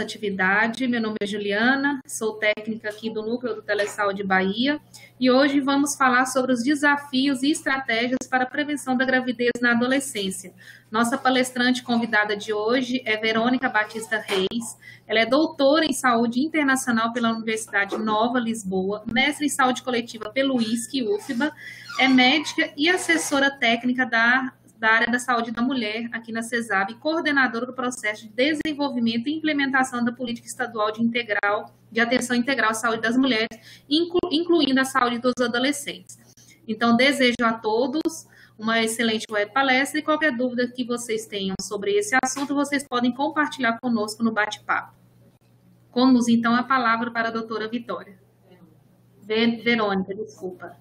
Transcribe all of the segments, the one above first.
nossa atividade. Meu nome é Juliana, sou técnica aqui do Núcleo do Telesaúde Bahia e hoje vamos falar sobre os desafios e estratégias para a prevenção da gravidez na adolescência. Nossa palestrante convidada de hoje é Verônica Batista Reis. Ela é doutora em saúde internacional pela Universidade Nova Lisboa, mestre em saúde coletiva pelo ISC UFBA, é médica e assessora técnica da da área da saúde da mulher aqui na CESAB, coordenadora do processo de desenvolvimento e implementação da política estadual de integral de atenção integral à saúde das mulheres, inclu, incluindo a saúde dos adolescentes. Então, desejo a todos uma excelente web palestra e qualquer dúvida que vocês tenham sobre esse assunto, vocês podem compartilhar conosco no bate-papo. Conos, então, a palavra para a doutora Vitória. Verônica, desculpa.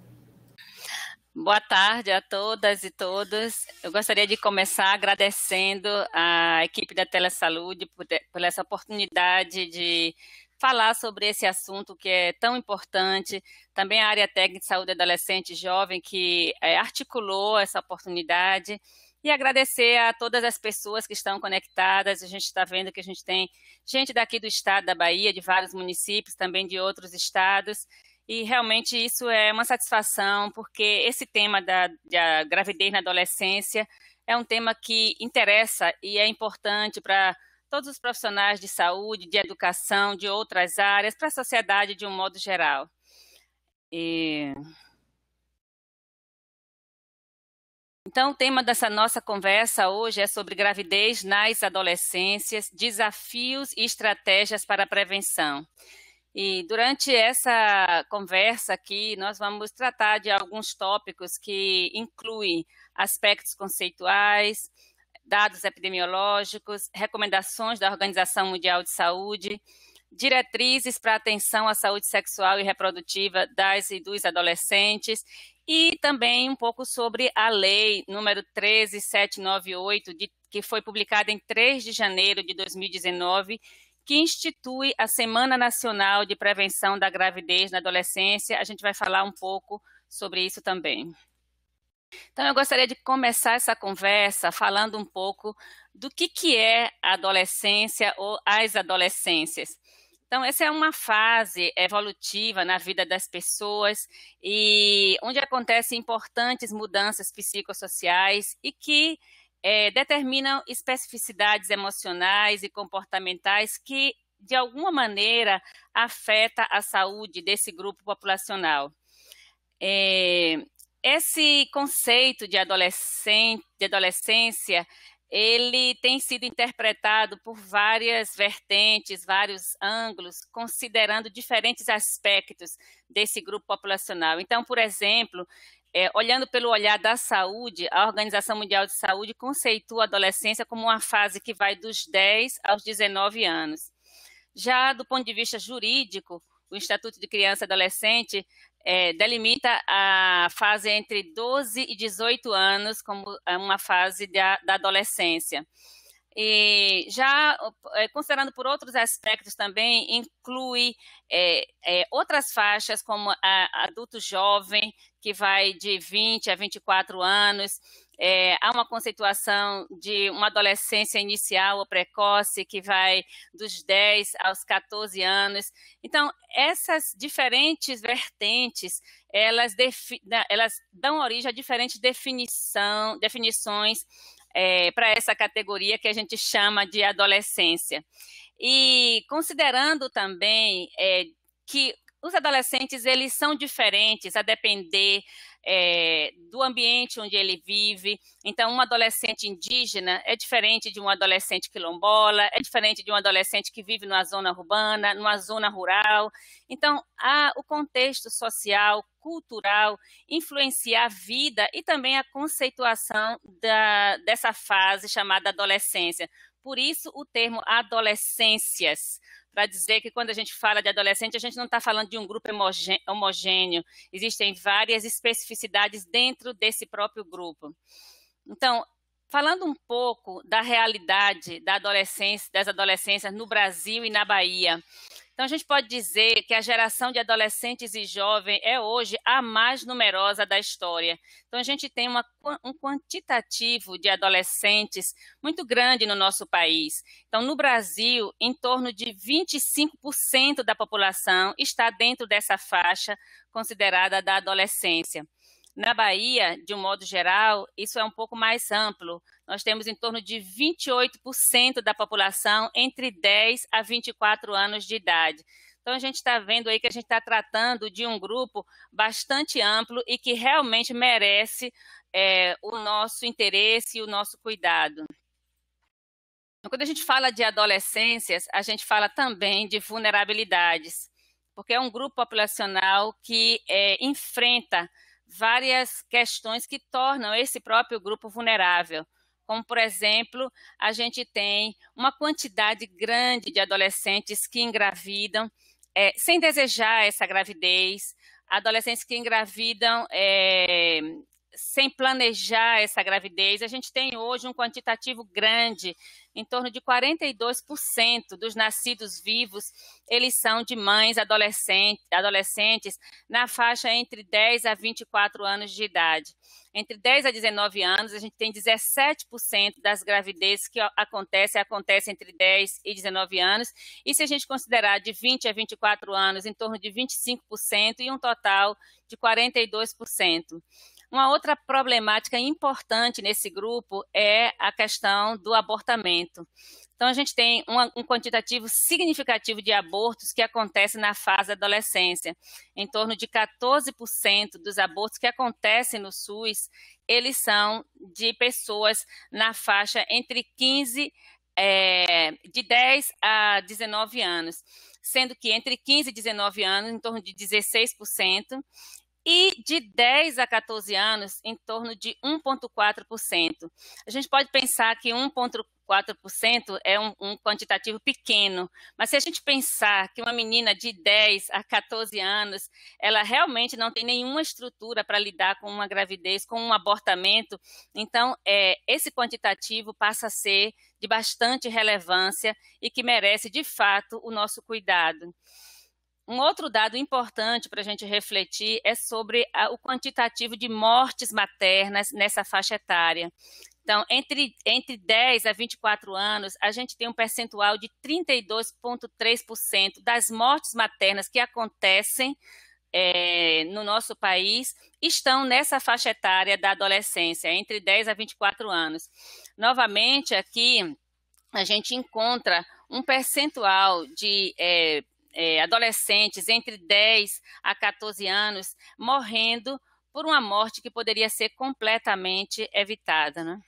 Boa tarde a todas e todos. Eu gostaria de começar agradecendo à equipe da Telesaúde por, por essa oportunidade de falar sobre esse assunto que é tão importante. Também a área técnica de saúde adolescente e jovem que é, articulou essa oportunidade. E agradecer a todas as pessoas que estão conectadas. A gente está vendo que a gente tem gente daqui do estado da Bahia, de vários municípios, também de outros estados. E realmente isso é uma satisfação, porque esse tema da, da gravidez na adolescência é um tema que interessa e é importante para todos os profissionais de saúde, de educação, de outras áreas, para a sociedade de um modo geral. E... Então, o tema dessa nossa conversa hoje é sobre gravidez nas adolescências, desafios e estratégias para a prevenção. E durante essa conversa aqui, nós vamos tratar de alguns tópicos que incluem aspectos conceituais, dados epidemiológicos, recomendações da Organização Mundial de Saúde, diretrizes para atenção à saúde sexual e reprodutiva das e dos adolescentes e também um pouco sobre a lei número 13798 de, que foi publicada em 3 de janeiro de 2019 que institui a Semana Nacional de Prevenção da Gravidez na Adolescência. A gente vai falar um pouco sobre isso também. Então, eu gostaria de começar essa conversa falando um pouco do que, que é a adolescência ou as adolescências. Então, essa é uma fase evolutiva na vida das pessoas e onde acontecem importantes mudanças psicossociais e que é, determinam especificidades emocionais e comportamentais que, de alguma maneira, afeta a saúde desse grupo populacional. É, esse conceito de, adolescente, de adolescência ele tem sido interpretado por várias vertentes, vários ângulos, considerando diferentes aspectos desse grupo populacional. Então, por exemplo, é, olhando pelo olhar da saúde, a Organização Mundial de Saúde conceitua a adolescência como uma fase que vai dos 10 aos 19 anos. Já do ponto de vista jurídico, o Estatuto de Criança e Adolescente é, delimita a fase entre 12 e 18 anos como é, uma fase da, da adolescência. E já eh, considerando por outros aspectos também, inclui é, é, outras faixas, como a, adulto jovem, que vai de 20 a 24 anos, é, há uma conceituação de uma adolescência inicial ou precoce, que vai dos 10 aos 14 anos. Então, essas diferentes vertentes, elas, elas dão origem a diferentes definição, definições é, para essa categoria que a gente chama de adolescência. E considerando também é, que os adolescentes eles são diferentes a depender é, do ambiente onde ele vive. Então, um adolescente indígena é diferente de um adolescente quilombola, é diferente de um adolescente que vive numa zona urbana, numa zona rural. Então, há o contexto social, cultural, influenciar a vida e também a conceituação da, dessa fase chamada adolescência por isso o termo adolescências, para dizer que quando a gente fala de adolescente, a gente não está falando de um grupo homogêneo, existem várias especificidades dentro desse próprio grupo. Então, falando um pouco da realidade da adolescência, das adolescências no Brasil e na Bahia, então, a gente pode dizer que a geração de adolescentes e jovens é hoje a mais numerosa da história. Então, a gente tem uma, um quantitativo de adolescentes muito grande no nosso país. Então, no Brasil, em torno de 25% da população está dentro dessa faixa considerada da adolescência. Na Bahia, de um modo geral, isso é um pouco mais amplo, nós temos em torno de 28% da população entre 10 a 24 anos de idade. Então, a gente está vendo aí que a gente está tratando de um grupo bastante amplo e que realmente merece é, o nosso interesse e o nosso cuidado. Quando a gente fala de adolescências, a gente fala também de vulnerabilidades, porque é um grupo populacional que é, enfrenta várias questões que tornam esse próprio grupo vulnerável como, por exemplo, a gente tem uma quantidade grande de adolescentes que engravidam é, sem desejar essa gravidez, adolescentes que engravidam é, sem planejar essa gravidez. A gente tem hoje um quantitativo grande em torno de 42% dos nascidos vivos, eles são de mães adolescentes, adolescentes na faixa entre 10 a 24 anos de idade. Entre 10 a 19 anos, a gente tem 17% das gravidezes que acontecem, acontecem entre 10 e 19 anos. E se a gente considerar de 20 a 24 anos, em torno de 25% e um total de 42%. Uma outra problemática importante nesse grupo é a questão do abortamento. Então, a gente tem um, um quantitativo significativo de abortos que acontece na fase da adolescência. Em torno de 14% dos abortos que acontecem no SUS, eles são de pessoas na faixa entre 15 é, eh, de 10 a 19 anos, sendo que entre 15 e 19 anos, em torno de 16%, e de 10 a 14 anos, em torno de 1,4%. A gente pode pensar que 1,4% é um, um, quantitativo pequeno, mas se a gente pensar que uma menina de 10 a 14 anos, ela realmente não tem nenhuma estrutura para lidar com uma gravidez, com um abortamento, então é, esse quantitativo passa a ser de bastante relevância e que merece, de fato, o nosso cuidado. Um outro dado importante para a gente refletir é sobre a, o quantitativo de mortes maternas nessa faixa etária. Então, entre, entre 10 a 24 anos, a gente tem um percentual de 32,3% das mortes maternas que acontecem é, no nosso país estão nessa faixa etária da adolescência, entre 10 a 24 anos. Novamente, aqui a gente encontra um percentual de é, é, adolescentes entre 10 a 14 anos morrendo por uma morte que poderia ser completamente evitada. Né?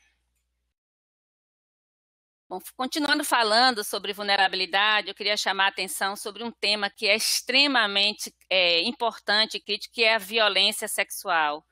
Bom, continuando falando sobre vulnerabilidade, eu queria chamar a atenção sobre um tema que é extremamente é, importante e crítico, que é a violência sexual.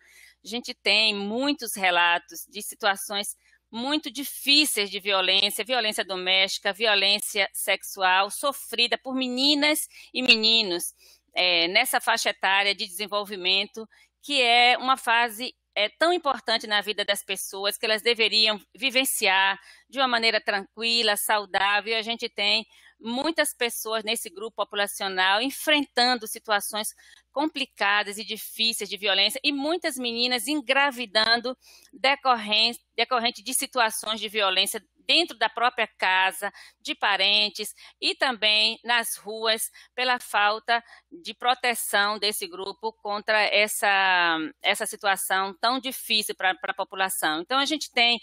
A gente tem muitos relatos de situações muito difíceis de violência, violência doméstica, violência sexual, sofrida por meninas e meninos é, nessa faixa etária de desenvolvimento, que é uma fase é, tão importante na vida das pessoas, que elas deveriam vivenciar de uma maneira tranquila, saudável, e a gente tem muitas pessoas nesse grupo populacional enfrentando situações complicadas e difíceis de violência e muitas meninas engravidando decorrente, decorrente de situações de violência dentro da própria casa, de parentes e também nas ruas, pela falta de proteção desse grupo contra essa, essa situação tão difícil para a população. Então, a gente tem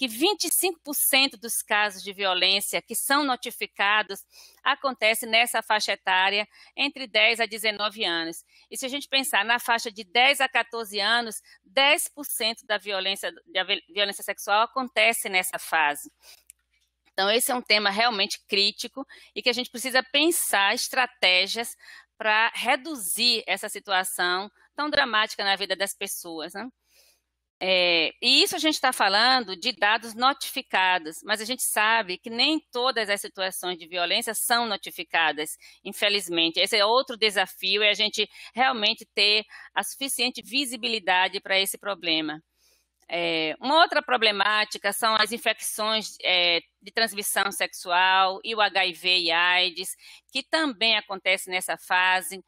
que 25% dos casos de violência que são notificados acontece nessa faixa etária entre 10 a 19 anos. E se a gente pensar na faixa de 10 a 14 anos, 10% da violência, da violência sexual acontece nessa fase. Então, esse é um tema realmente crítico e que a gente precisa pensar estratégias para reduzir essa situação tão dramática na vida das pessoas. Né? É, e isso a gente está falando de dados notificados, mas a gente sabe que nem todas as situações de violência são notificadas, infelizmente. Esse é outro desafio, é a gente realmente ter a suficiente visibilidade para esse problema. É, uma outra problemática são as infecções é, de transmissão sexual e o HIV e AIDS, que também acontece nessa fase.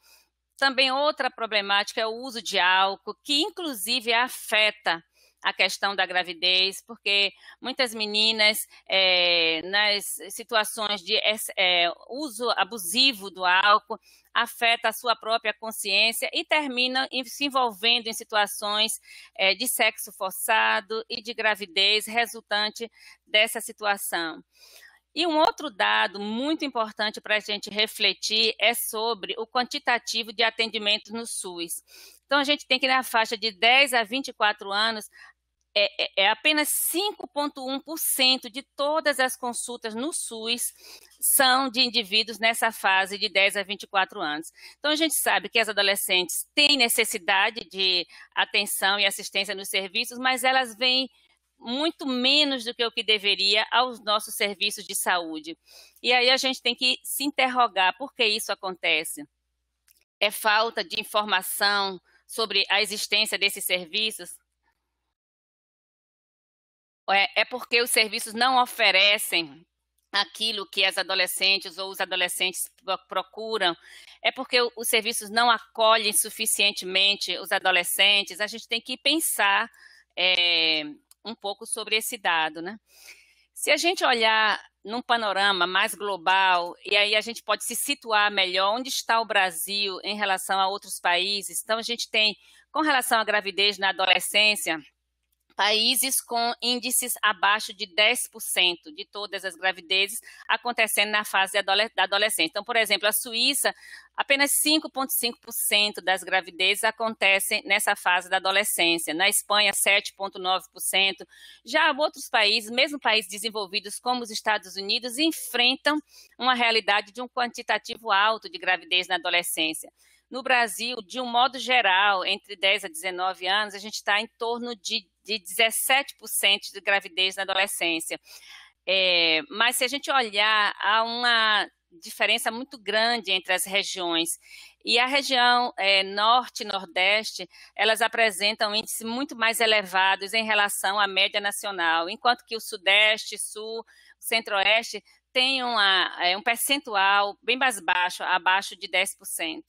Também outra problemática é o uso de álcool, que inclusive afeta a questão da gravidez, porque muitas meninas, é, nas situações de é, uso abusivo do álcool, afeta a sua própria consciência e termina se envolvendo em situações é, de sexo forçado e de gravidez resultante dessa situação. E um outro dado muito importante para a gente refletir é sobre o quantitativo de atendimento no SUS. Então, a gente tem que, na faixa de 10 a 24 anos, é, é, é apenas 5,1% de todas as consultas no SUS são de indivíduos nessa fase de 10 a 24 anos. Então, a gente sabe que as adolescentes têm necessidade de atenção e assistência nos serviços, mas elas vêm muito menos do que o que deveria aos nossos serviços de saúde. E aí a gente tem que se interrogar por que isso acontece. É falta de informação sobre a existência desses serviços? É, é porque os serviços não oferecem aquilo que as adolescentes ou os adolescentes procuram, é porque os serviços não acolhem suficientemente os adolescentes. A gente tem que pensar é, um pouco sobre esse dado, né? Se a gente olhar num panorama mais global, e aí a gente pode se situar melhor onde está o Brasil em relação a outros países. Então, a gente tem, com relação à gravidez na adolescência, Países com índices abaixo de 10% de todas as gravidezes acontecendo na fase da adolescência. Então, por exemplo, a Suíça, apenas 5,5% das gravidezes acontecem nessa fase da adolescência. Na Espanha, 7,9%. Já outros países, mesmo países desenvolvidos como os Estados Unidos, enfrentam uma realidade de um quantitativo alto de gravidez na adolescência. No Brasil, de um modo geral, entre 10 a 19 anos, a gente está em torno de de 17% de gravidez na adolescência. É, mas se a gente olhar, há uma diferença muito grande entre as regiões. E a região é, norte e nordeste, elas apresentam índices muito mais elevados em relação à média nacional, enquanto que o sudeste, sul, centro-oeste têm uma, é, um percentual bem mais baixo, abaixo de 10%.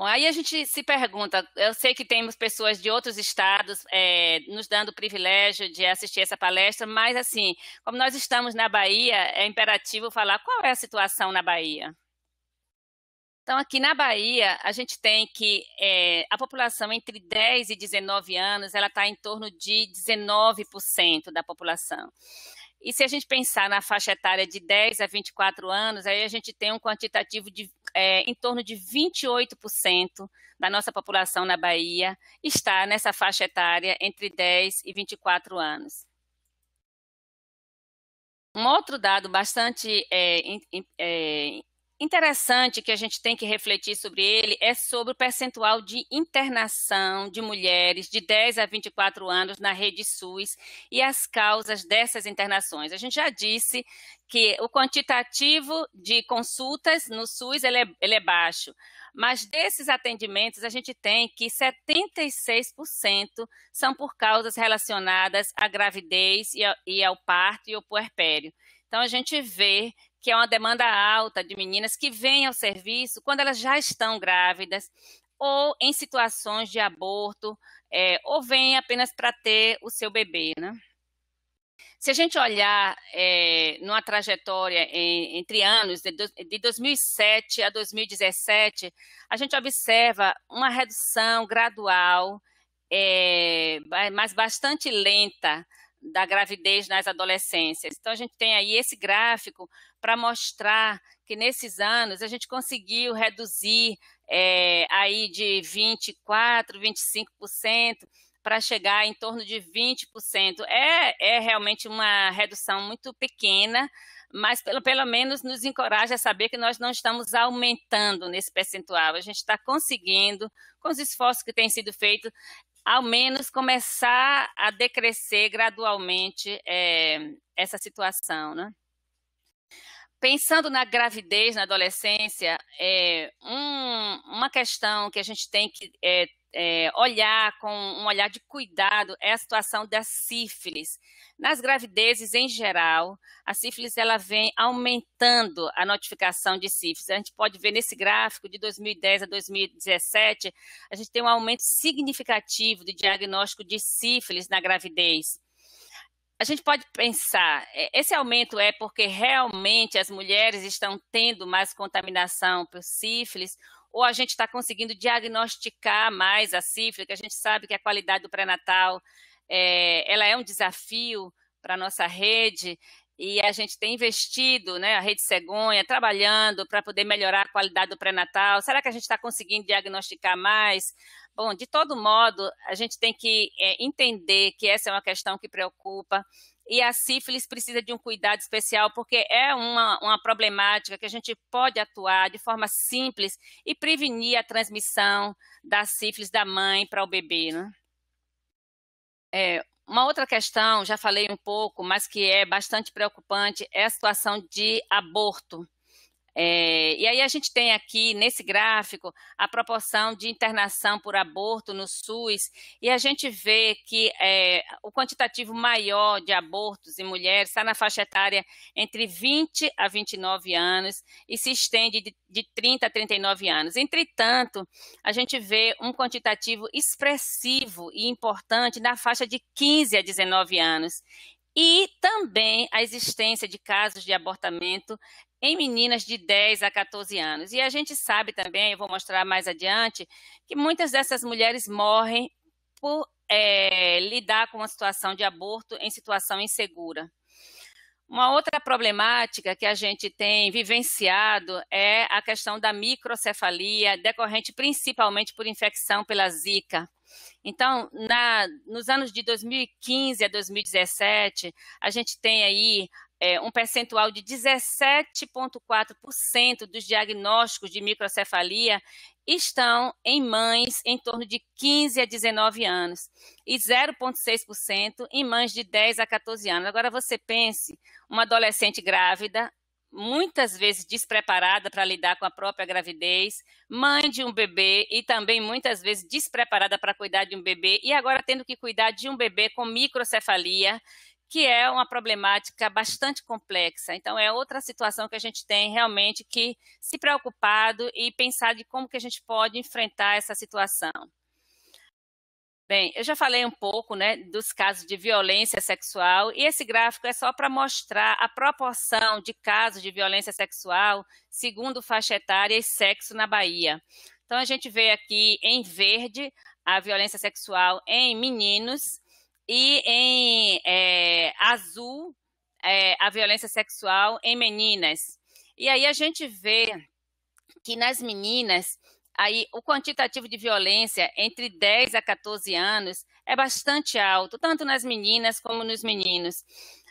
Aí a gente se pergunta, eu sei que temos pessoas de outros estados é, nos dando o privilégio de assistir essa palestra, mas assim, como nós estamos na Bahia, é imperativo falar qual é a situação na Bahia. Então, aqui na Bahia, a gente tem que é, a população entre 10 e 19 anos, ela está em torno de 19% da população. E se a gente pensar na faixa etária de 10 a 24 anos, aí a gente tem um quantitativo de é, em torno de 28% da nossa população na Bahia está nessa faixa etária entre 10 e 24 anos. Um outro dado bastante é, é, interessante que a gente tem que refletir sobre ele é sobre o percentual de internação de mulheres de 10 a 24 anos na rede SUS e as causas dessas internações. A gente já disse que o quantitativo de consultas no SUS ele é, ele é baixo, mas desses atendimentos a gente tem que 76% são por causas relacionadas à gravidez e ao, e ao parto e ao puerpério. Então a gente vê que é uma demanda alta de meninas que vêm ao serviço quando elas já estão grávidas ou em situações de aborto, é, ou vêm apenas para ter o seu bebê, né? Se a gente olhar é, numa trajetória em, entre anos, de, de 2007 a 2017, a gente observa uma redução gradual, é, mas bastante lenta, da gravidez nas adolescências. Então, a gente tem aí esse gráfico para mostrar que nesses anos a gente conseguiu reduzir é, aí de 24, 25% para chegar em torno de 20%. É, é realmente uma redução muito pequena, mas pelo, pelo menos nos encoraja a saber que nós não estamos aumentando nesse percentual. A gente está conseguindo, com os esforços que têm sido feitos, ao menos começar a decrescer gradualmente é, essa situação, né? pensando na gravidez na adolescência, é, um, uma questão que a gente tem que é, é, olhar com um olhar de cuidado é a situação da sífilis. Nas gravidezes em geral, a sífilis ela vem aumentando a notificação de sífilis. A gente pode ver nesse gráfico de 2010 a 2017, a gente tem um aumento significativo de diagnóstico de sífilis na gravidez a gente pode pensar, é, esse aumento é porque realmente as mulheres estão tendo mais contaminação por sífilis, ou a gente está conseguindo diagnosticar mais a sífilis, que a gente sabe que a qualidade do pré-natal é, ela é um desafio para a nossa rede, e a gente tem investido, né, a Rede Cegonha, trabalhando para poder melhorar a qualidade do pré-natal. Será que a gente está conseguindo diagnosticar mais? Bom, de todo modo, a gente tem que é, entender que essa é uma questão que preocupa e a sífilis precisa de um cuidado especial, porque é uma, uma problemática que a gente pode atuar de forma simples e prevenir a transmissão da sífilis da mãe para o bebê. Né? É, uma outra questão, já falei um pouco, mas que é bastante preocupante, é a situação de aborto é, e aí a gente tem aqui nesse gráfico a proporção de internação por aborto no SUS, e a gente vê que é, o quantitativo maior de abortos em mulheres está na faixa etária entre 20 a 29 anos e se estende de, de 30 a 39 anos. Entretanto, a gente vê um quantitativo expressivo e importante na faixa de 15 a 19 anos e também a existência de casos de abortamento em meninas de 10 a 14 anos. E a gente sabe também, eu vou mostrar mais adiante, que muitas dessas mulheres morrem por é, lidar com a situação de aborto em situação insegura. Uma outra problemática que a gente tem vivenciado é a questão da microcefalia, decorrente principalmente por infecção pela zika. Então, na, nos anos de 2015 a 2017, a gente tem aí é, um percentual de 17,4% dos diagnósticos de microcefalia estão em mães em torno de 15 a 19 anos e 0,6% em mães de 10 a 14 anos. Agora você pense, uma adolescente grávida, muitas vezes despreparada para lidar com a própria gravidez, mãe de um bebê e também muitas vezes despreparada para cuidar de um bebê e agora tendo que cuidar de um bebê com microcefalia, que é uma problemática bastante complexa. Então, é outra situação que a gente tem realmente que se preocupado e pensar de como que a gente pode enfrentar essa situação. Bem, eu já falei um pouco né, dos casos de violência sexual, e esse gráfico é só para mostrar a proporção de casos de violência sexual segundo faixa etária e sexo na Bahia. Então, a gente vê aqui em verde a violência sexual em meninos, e em é, azul é, a violência sexual em meninas. E aí a gente vê que nas meninas aí o quantitativo de violência entre 10 a 14 anos é bastante alto, tanto nas meninas como nos meninos.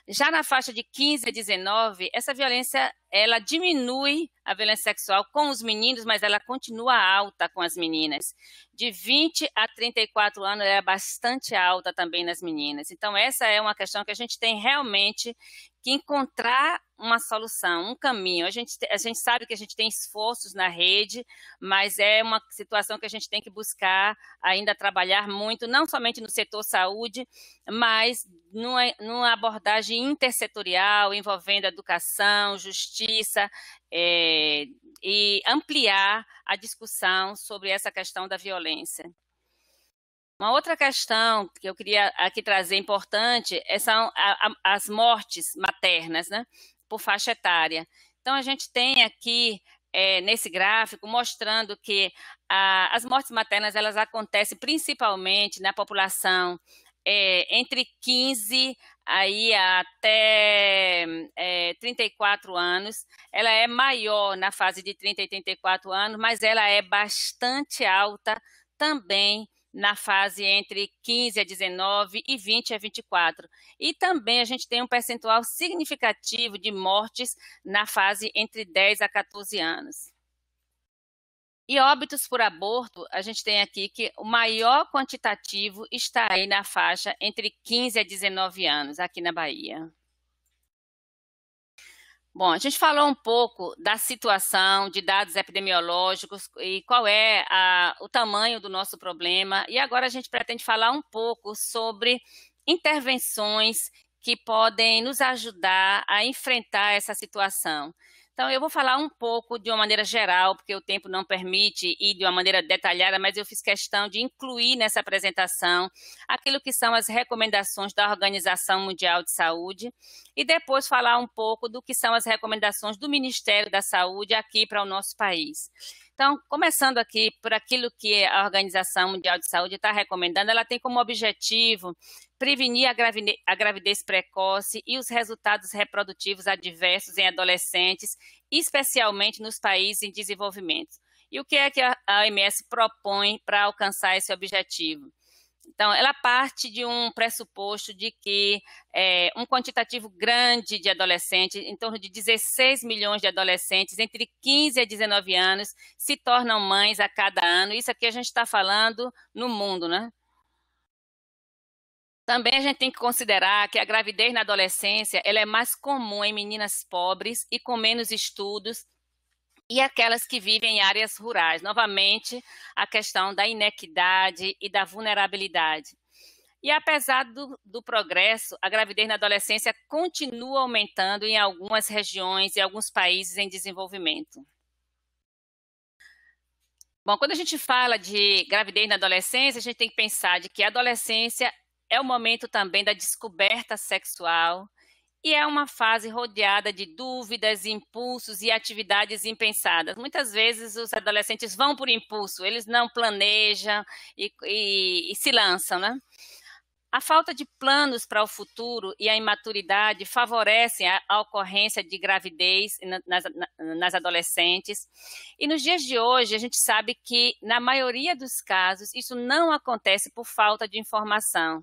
Já na faixa de 15 a 19, essa violência ela diminui a violência sexual com os meninos, mas ela continua alta com as meninas. De 20 a 34 anos, ela é bastante alta também nas meninas. Então, essa é uma questão que a gente tem realmente que encontrar uma solução, um caminho. A gente, a gente sabe que a gente tem esforços na rede, mas é uma situação que a gente tem que buscar ainda trabalhar muito, não somente no setor saúde, mas numa, numa abordagem intersetorial, envolvendo educação, justiça Justiça é, e ampliar a discussão sobre essa questão da violência. Uma outra questão que eu queria aqui trazer importante é são as mortes maternas, né, por faixa etária. Então, a gente tem aqui é, nesse gráfico mostrando que a, as mortes maternas elas acontecem principalmente na população é, entre 15 aí até é, eh, 34 anos. Ela é maior na fase de 30 e 34 anos, mas ela é bastante alta também na fase entre 15 a 19 e 20 a 24. E também a gente tem um percentual significativo de mortes na fase entre 10 a 14 anos. E óbitos por aborto, a gente tem aqui que o maior quantitativo está aí na faixa entre 15 a 19 anos, aqui na Bahia. Bom, a gente falou um pouco da situação de dados epidemiológicos e qual é a, o tamanho do nosso problema, e agora a gente pretende falar um pouco sobre intervenções que podem nos ajudar a enfrentar essa situação. Então, eu vou falar um pouco de uma maneira geral, porque o tempo não permite ir de uma maneira detalhada, mas eu fiz questão de incluir nessa apresentação aquilo que são as recomendações da Organização Mundial de Saúde e depois falar um pouco do que são as recomendações do Ministério da Saúde aqui para o nosso país. Então, começando aqui por aquilo que a Organização Mundial de Saúde está recomendando, ela tem como objetivo prevenir a gravidez precoce e os resultados reprodutivos adversos em adolescentes, especialmente nos países em desenvolvimento. E o que é que a OMS propõe para alcançar esse objetivo? Então, ela parte de um pressuposto de que é, um quantitativo grande de adolescentes, em torno de 16 milhões de adolescentes entre 15 e 19 anos, se tornam mães a cada ano. Isso aqui a gente está falando no mundo, né? Também a gente tem que considerar que a gravidez na adolescência ela é mais comum em meninas pobres e com menos estudos e aquelas que vivem em áreas rurais. Novamente, a questão da inequidade e da vulnerabilidade. E apesar do, do, progresso, a gravidez na adolescência continua aumentando em algumas regiões e alguns países em desenvolvimento. Bom, quando a gente fala de gravidez na adolescência, a gente tem que pensar de que a adolescência é o momento também da descoberta sexual e é uma fase rodeada de dúvidas, impulsos e atividades impensadas. Muitas vezes os adolescentes vão por impulso, eles não planejam e, e, e se lançam, né? A falta de planos para o futuro e a imaturidade favorecem a, a ocorrência de gravidez nas, nas, adolescentes. E nos dias de hoje, a gente sabe que, na maioria dos casos, isso não acontece por falta de informação.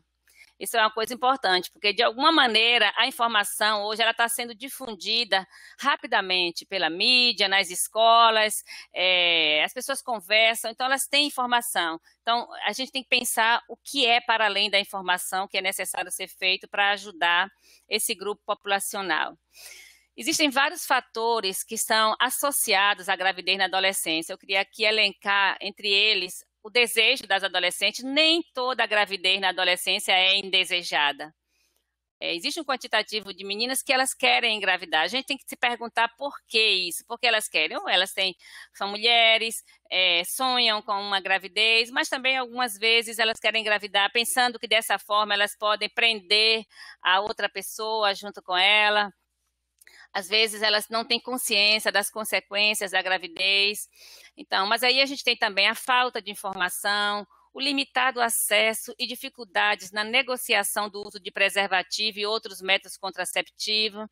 Isso é uma coisa importante, porque de alguma maneira a informação hoje ela está sendo difundida rapidamente pela mídia, nas escolas, é, as pessoas conversam, então elas têm informação. Então a gente tem que pensar o que é para além da informação que é necessário ser feito para ajudar esse grupo populacional. Existem vários fatores que são associados à gravidez na adolescência. Eu queria aqui elencar entre eles o desejo das adolescentes, nem toda gravidez na adolescência é indesejada. É, existe um quantitativo de meninas que elas querem engravidar. A gente tem que se perguntar por que isso, por que elas querem. Ou elas têm, são mulheres, é, sonham com uma gravidez, mas também algumas vezes elas querem engravidar pensando que dessa forma elas podem prender a outra pessoa junto com ela às vezes elas não têm consciência das consequências da gravidez. Então, mas aí a gente tem também a falta de informação, o limitado acesso e dificuldades na negociação do uso de preservativo e outros métodos contraceptivos,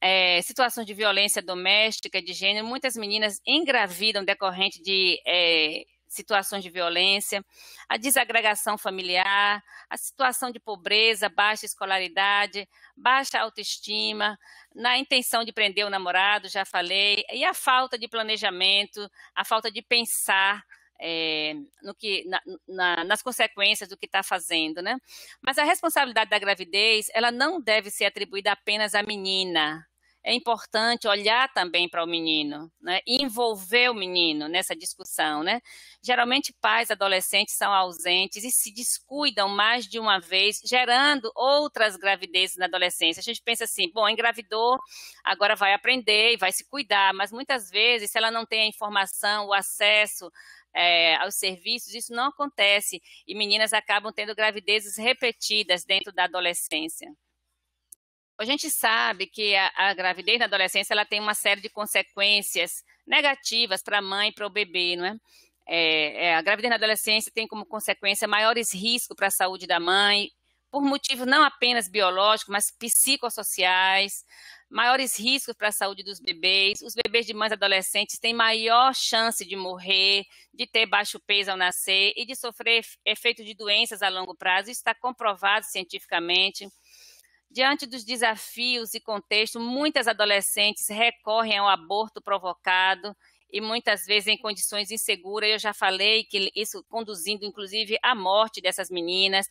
é, situações de violência doméstica, de gênero. Muitas meninas engravidam decorrente de é, situações de violência, a desagregação familiar, a situação de pobreza, baixa escolaridade, baixa autoestima, na intenção de prender o namorado, já falei, e a falta de planejamento, a falta de pensar é, no que na, na, nas consequências do que está fazendo, né? Mas a responsabilidade da gravidez, ela não deve ser atribuída apenas à menina é importante olhar também para o menino, né? envolver o menino nessa discussão, né? Geralmente pais adolescentes são ausentes e se descuidam mais de uma vez, gerando outras gravidezes na adolescência. A gente pensa assim, bom, engravidou, agora vai aprender e vai se cuidar, mas muitas vezes se ela não tem a informação, o acesso é, aos serviços, isso não acontece e meninas acabam tendo gravidezes repetidas dentro da adolescência. A gente sabe que a, a gravidez na adolescência ela tem uma série de consequências negativas para a mãe e para o bebê, não é? É, é? A gravidez na adolescência tem como consequência maiores riscos para a saúde da mãe, por motivos não apenas biológicos, mas psicossociais, maiores riscos para a saúde dos bebês. Os bebês de mães adolescentes têm maior chance de morrer, de ter baixo peso ao nascer e de sofrer efeito de doenças a longo prazo. Isso está comprovado cientificamente. Diante dos desafios e contexto, muitas adolescentes recorrem ao aborto provocado e muitas vezes em condições inseguras. Eu já falei que isso conduzindo, inclusive, à morte dessas meninas.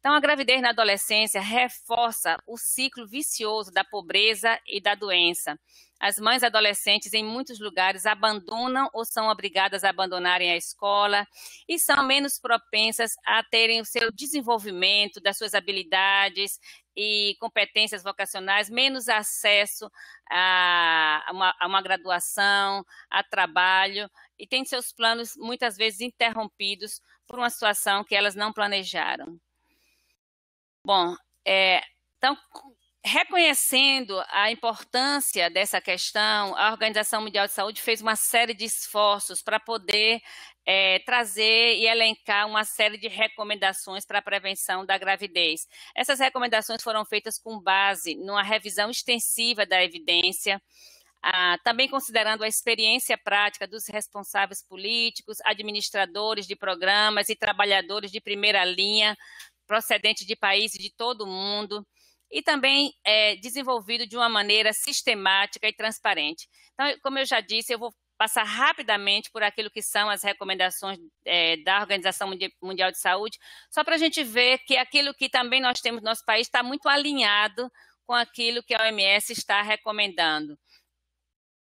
Então, a gravidez na adolescência reforça o ciclo vicioso da pobreza e da doença. As mães adolescentes, em muitos lugares, abandonam ou são obrigadas a abandonarem a escola e são menos propensas a terem o seu desenvolvimento das suas habilidades, e competências vocacionais, menos acesso a uma, a uma graduação, a trabalho, e tem seus planos muitas vezes interrompidos por uma situação que elas não planejaram. Bom, é, então, Reconhecendo a importância dessa questão, a Organização Mundial de Saúde fez uma série de esforços para poder é, trazer e elencar uma série de recomendações para a prevenção da gravidez. Essas recomendações foram feitas com base numa revisão extensiva da evidência. Ah, também considerando a experiência prática dos responsáveis políticos, administradores de programas e trabalhadores de primeira linha procedentes de países de todo o mundo e também é, desenvolvido de uma maneira sistemática e transparente. Então, como eu já disse, eu vou passar rapidamente por aquilo que são as recomendações é, da Organização Mundial de Saúde, só para a gente ver que aquilo que também nós temos no nosso país está muito alinhado com aquilo que a OMS está recomendando.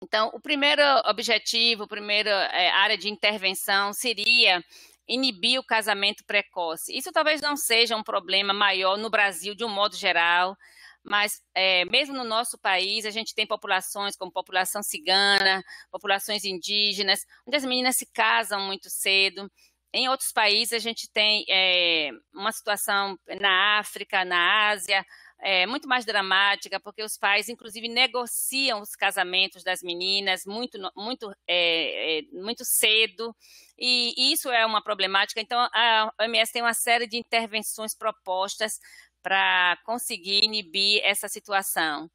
Então, o primeiro objetivo, a primeira é, área de intervenção seria inibir o casamento precoce. Isso talvez não seja um problema maior no Brasil de um modo geral, mas é, mesmo no nosso país a gente tem populações como população cigana, populações indígenas, onde as meninas se casam muito cedo. Em outros países a gente tem é, uma situação na África, na Ásia, é, muito mais dramática, porque os pais, inclusive, negociam os casamentos das meninas muito, muito, é, é, muito cedo, e isso é uma problemática. Então, a OMS tem uma série de intervenções propostas para conseguir inibir essa situação.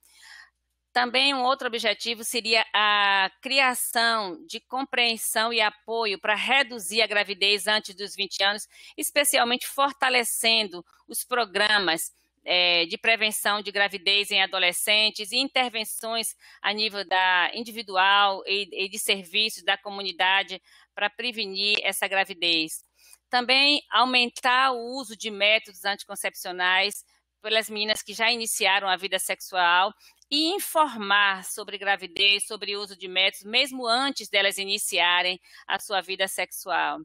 Também um outro objetivo seria a criação de compreensão e apoio para reduzir a gravidez antes dos 20 anos, especialmente fortalecendo os programas é, de prevenção de gravidez em adolescentes e intervenções a nível da individual e, e de serviços da comunidade para prevenir essa gravidez. Também aumentar o uso de métodos anticoncepcionais pelas meninas que já iniciaram a vida sexual e informar sobre gravidez, sobre uso de métodos, mesmo antes delas iniciarem a sua vida sexual.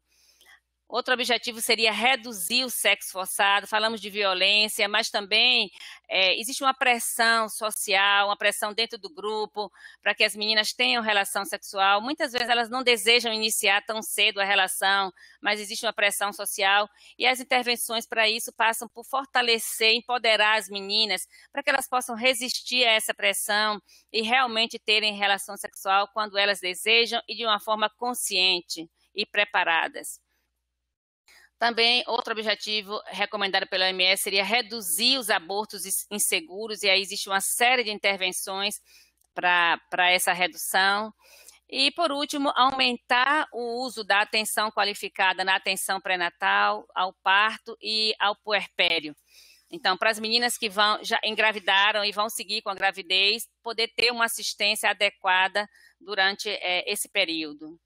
Outro objetivo seria reduzir o sexo forçado. Falamos de violência, mas também é, existe uma pressão social, uma pressão dentro do grupo para que as meninas tenham relação sexual. Muitas vezes elas não desejam iniciar tão cedo a relação, mas existe uma pressão social e as intervenções para isso passam por fortalecer, empoderar as meninas para que elas possam resistir a essa pressão e realmente terem relação sexual quando elas desejam e de uma forma consciente e preparadas. Também, outro objetivo recomendado pela OMS seria reduzir os abortos inseguros, e aí existe uma série de intervenções para essa redução. E, por último, aumentar o uso da atenção qualificada na atenção pré-natal, ao parto e ao puerpério. Então, para as meninas que vão, já engravidaram e vão seguir com a gravidez, poder ter uma assistência adequada durante é, esse período.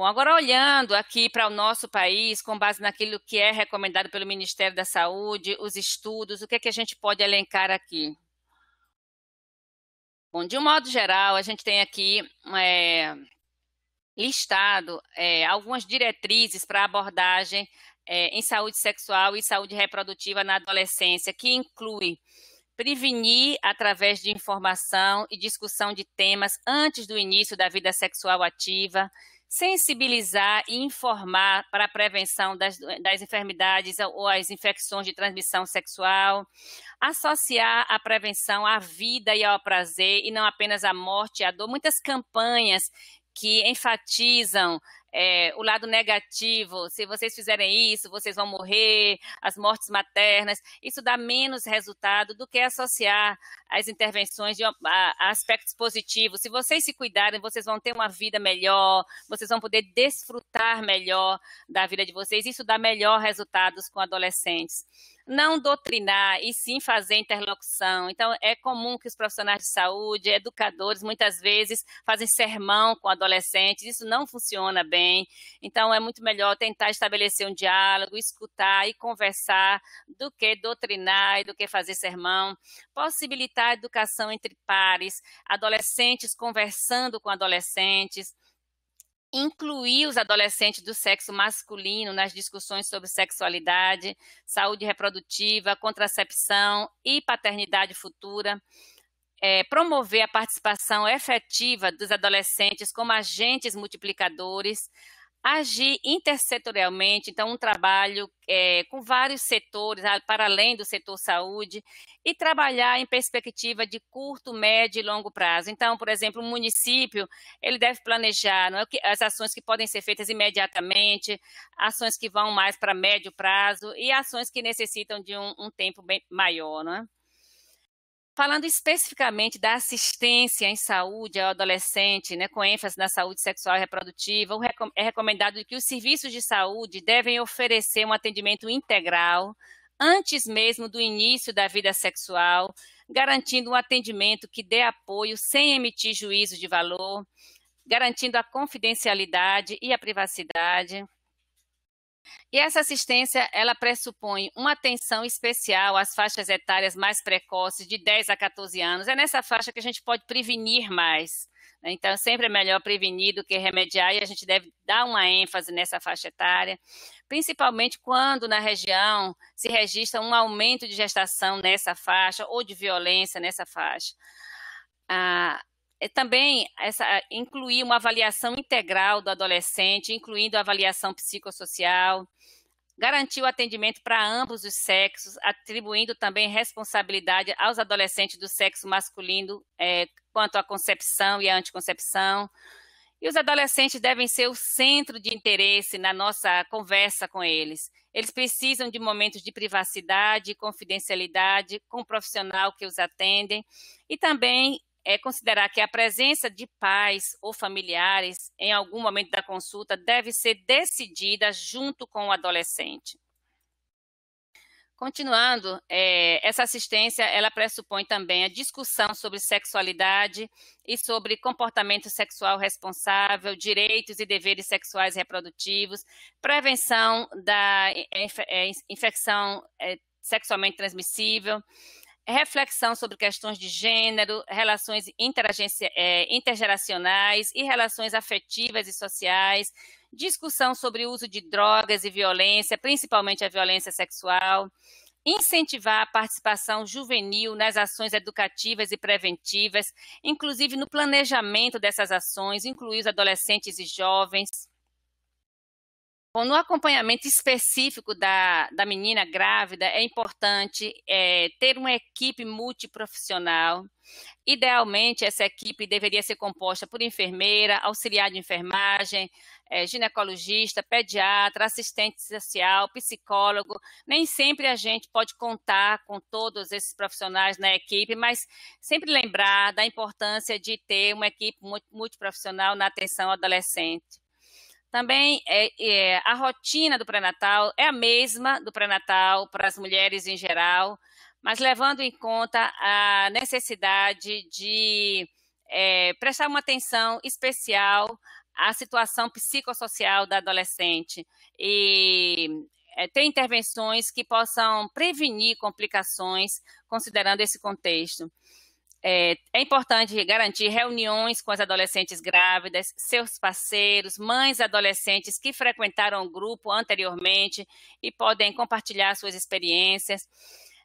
Bom, agora olhando aqui para o nosso país, com base naquilo que é recomendado pelo Ministério da Saúde, os estudos, o que é que a gente pode elencar aqui? Bom, de um modo geral, a gente tem aqui é, listado é, algumas diretrizes para abordagem é, em saúde sexual e saúde reprodutiva na adolescência, que inclui prevenir através de informação e discussão de temas antes do início da vida sexual ativa, sensibilizar e informar para a prevenção das, das enfermidades ou as infecções de transmissão sexual, associar a prevenção à vida e ao prazer e não apenas à morte e à dor. Muitas campanhas que enfatizam é, o lado negativo, se vocês fizerem isso, vocês vão morrer, as mortes maternas, isso dá menos resultado do que associar as intervenções de, a, ah, a aspectos positivos. Se vocês se cuidarem, vocês vão ter uma vida melhor, vocês vão poder desfrutar melhor da vida de vocês, isso dá melhor resultados com adolescentes não doutrinar e sim fazer interlocução. Então, é comum que os profissionais de saúde, educadores, muitas vezes fazem sermão com adolescentes, isso não funciona bem. Então, é muito melhor tentar estabelecer um diálogo, escutar e conversar do que doutrinar e do que fazer sermão. Possibilitar a educação entre pares, adolescentes conversando com adolescentes incluir os adolescentes do sexo masculino nas discussões sobre sexualidade, saúde reprodutiva, contracepção e paternidade futura. É, promover a participação efetiva dos adolescentes como agentes multiplicadores, agir intersetorialmente, então um trabalho é, com vários setores, para além do setor saúde, e trabalhar em perspectiva de curto, médio e longo prazo. Então, por exemplo, o município ele deve planejar é, as ações que podem ser feitas imediatamente, ações que vão mais para médio prazo e ações que necessitam de um, um tempo bem maior, não é? Falando especificamente da assistência em saúde ao adolescente, né, com ênfase na saúde sexual e reprodutiva, é recomendado que os serviços de saúde devem oferecer um atendimento integral antes mesmo do início da vida sexual, garantindo um atendimento que dê apoio sem emitir juízo de valor, garantindo a confidencialidade e a privacidade. E essa assistência, ela pressupõe uma atenção especial às faixas etárias mais precoces, de 10 a 14 anos. É nessa faixa que a gente pode prevenir mais. Né? Então, sempre é melhor prevenir do que remediar, e a gente deve dar uma ênfase nessa faixa etária, principalmente quando na região se registra um aumento de gestação nessa faixa ou de violência nessa faixa. Ah, é também essa, incluir uma avaliação integral do adolescente, incluindo a avaliação psicossocial, garantir o atendimento para ambos os sexos, atribuindo também responsabilidade aos adolescentes do sexo masculino é, quanto à concepção e à anticoncepção. E os adolescentes devem ser o centro de interesse na nossa conversa com eles. Eles precisam de momentos de privacidade, confidencialidade com o profissional que os atende, e também é considerar que a presença de pais ou familiares em algum momento da consulta deve ser decidida junto com o adolescente. Continuando, é, essa assistência ela pressupõe também a discussão sobre sexualidade e sobre comportamento sexual responsável, direitos e deveres sexuais reprodutivos, prevenção da é, infecção é, sexualmente transmissível, reflexão sobre questões de gênero, relações é, intergeracionais e relações afetivas e sociais, discussão sobre o uso de drogas e violência, principalmente a violência sexual, incentivar a participação juvenil nas ações educativas e preventivas, inclusive no planejamento dessas ações, incluir os adolescentes e jovens Bom, no acompanhamento específico da, da menina grávida, é importante é, ter uma equipe multiprofissional. Idealmente, essa equipe deveria ser composta por enfermeira, auxiliar de enfermagem, é, ginecologista, pediatra, assistente social, psicólogo. Nem sempre a gente pode contar com todos esses profissionais na equipe, mas sempre lembrar da importância de ter uma equipe multiprofissional na atenção ao adolescente. Também é, é, a rotina do pré-natal é a mesma do pré-natal para as mulheres em geral, mas levando em conta a necessidade de é, prestar uma atenção especial à situação psicossocial da adolescente e é, ter intervenções que possam prevenir complicações, considerando esse contexto. É, é, importante garantir reuniões com as adolescentes grávidas, seus parceiros, mães adolescentes que frequentaram o grupo anteriormente e podem compartilhar suas experiências.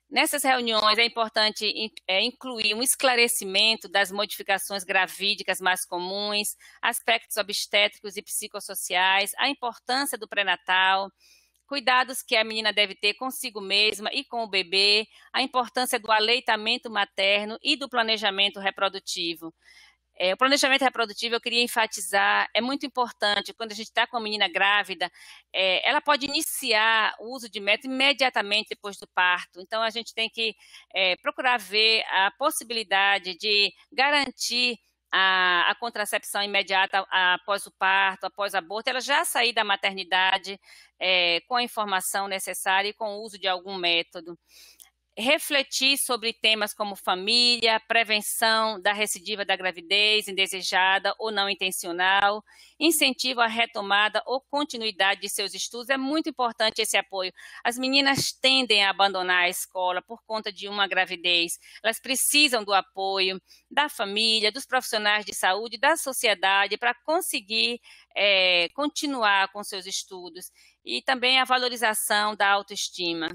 Nessas reuniões é importante é, incluir um esclarecimento das modificações gravídicas mais comuns, aspectos obstétricos e psicossociais, a importância do pré-natal, cuidados que a menina deve ter consigo mesma e com o bebê, a importância do aleitamento materno e do planejamento reprodutivo. É, o planejamento reprodutivo, eu queria enfatizar, é muito importante. Quando a gente está com a menina grávida, é, ela pode iniciar o uso de método imediatamente depois do parto. Então, a gente tem que é, procurar ver a possibilidade de garantir a, a contracepção imediata após o parto, após o aborto, ela já sair da maternidade é, com a informação necessária e com o uso de algum método refletir sobre temas como família, prevenção da recidiva da gravidez indesejada ou não intencional, incentivo à retomada ou continuidade de seus estudos. É muito importante esse apoio. As meninas tendem a abandonar a escola por conta de uma gravidez. Elas precisam do apoio da família, dos profissionais de saúde, da sociedade para conseguir é, continuar com seus estudos e também a valorização da autoestima.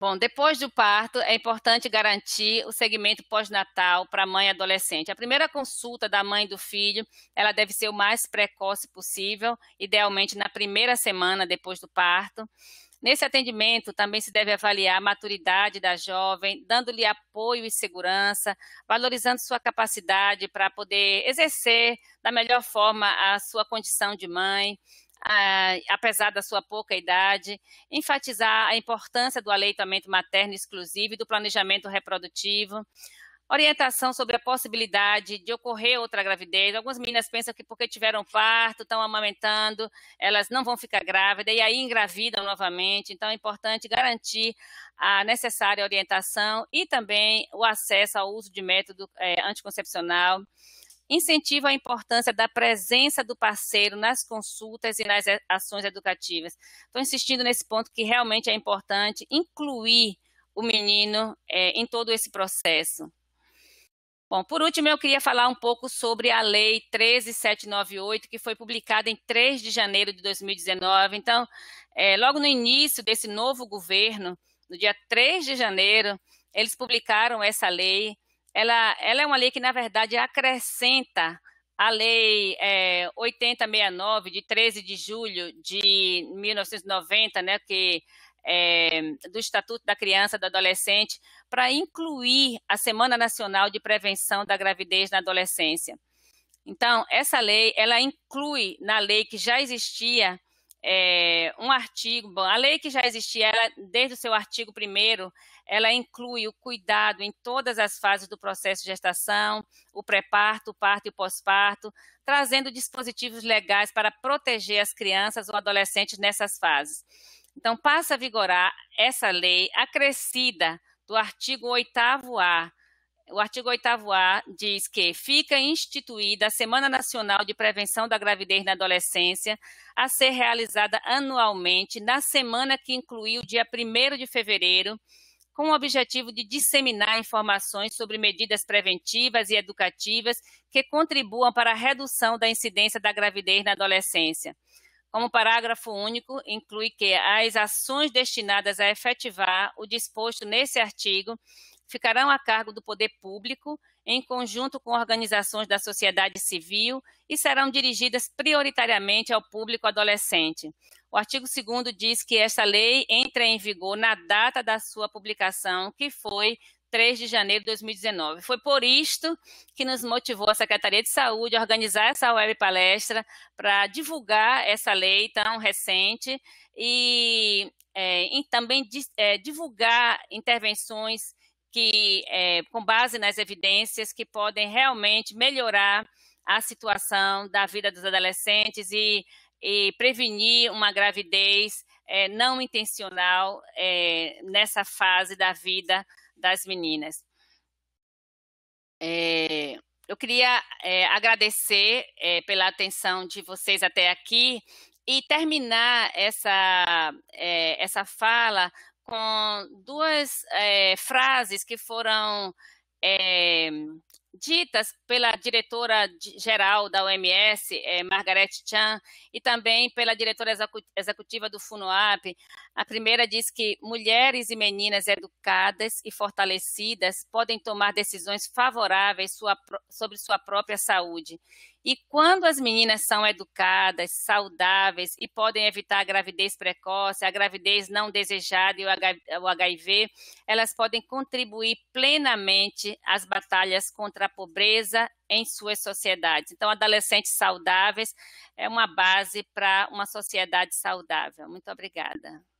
Bom, depois do parto, é importante garantir o segmento pós-natal para a mãe e adolescente. A primeira consulta da mãe e do filho, ela deve ser o mais precoce possível, idealmente na primeira semana depois do parto. Nesse atendimento, também se deve avaliar a maturidade da jovem, dando-lhe apoio e segurança, valorizando sua capacidade para poder exercer da melhor forma a sua condição de mãe, eh, apesar da sua pouca idade, enfatizar a importância do aleitamento materno exclusivo e do planejamento reprodutivo, orientação sobre a possibilidade de ocorrer outra gravidez. Algumas meninas pensam que porque tiveram parto, estão amamentando, elas não vão ficar grávidas e aí engravidam novamente. Então é importante garantir a necessária orientação e também o acesso ao uso de método é, anticoncepcional incentiva a importância da presença do parceiro nas consultas e nas ações educativas. Estou insistindo nesse ponto que realmente é importante incluir o menino é, em todo esse processo. Bom, por último, eu queria falar um pouco sobre a Lei 13798, que foi publicada em 3 de janeiro de 2019. Então, é, logo no início desse novo governo, no dia 3 de janeiro, eles publicaram essa lei ela, ela é uma lei que, na verdade, acrescenta a Lei é, 8069, de 13 de julho de 1990, né, que, é, do Estatuto da Criança e do Adolescente, para incluir a Semana Nacional de Prevenção da Gravidez na Adolescência. Então, essa lei, ela inclui na lei que já existia é, um artigo, bom, a lei que já existia, ela, desde o seu artigo primeiro, ela inclui o cuidado em todas as fases do processo de gestação, o pré-parto, o parto e o pós-parto, trazendo dispositivos legais para proteger as crianças ou adolescentes nessas fases. Então, passa a vigorar essa lei acrescida do artigo 8A o artigo 8 A diz que fica instituída a Semana Nacional de Prevenção da Gravidez na Adolescência, a ser realizada anualmente na semana que inclui o dia 1 de fevereiro, com o objetivo de disseminar informações sobre medidas preventivas e educativas que contribuam para a redução da incidência da gravidez na adolescência como parágrafo único, inclui que as ações destinadas a efetivar o disposto nesse artigo ficarão a cargo do poder público, em conjunto com organizações da sociedade civil, e serão dirigidas prioritariamente ao público adolescente. O artigo 2 diz que esta lei entra em vigor na data da sua publicação, que foi 3 de janeiro de 2019. Foi por isto que nos motivou a Secretaria de Saúde a organizar essa web palestra para divulgar essa lei tão recente e, é, e também é, divulgar intervenções que, é, com base nas evidências, que podem realmente melhorar a situação da vida dos adolescentes e, e prevenir uma gravidez é, não intencional é, nessa fase da vida das meninas. É, eu queria é, agradecer é, pela atenção de vocês até aqui e terminar essa, é, essa fala com duas é, frases que foram é, ditas pela diretora geral da OMS, é, Margaret Chan, e também pela diretora executiva do FUNOAP. A primeira diz que mulheres e meninas educadas e fortalecidas podem tomar decisões favoráveis sua, sobre sua própria saúde e quando as meninas são educadas, saudáveis e podem evitar a gravidez precoce, a gravidez não desejada e o HIV, elas podem contribuir plenamente às batalhas contra a pobreza em suas sociedades. Então, adolescentes saudáveis é uma base para uma sociedade saudável. Muito obrigada.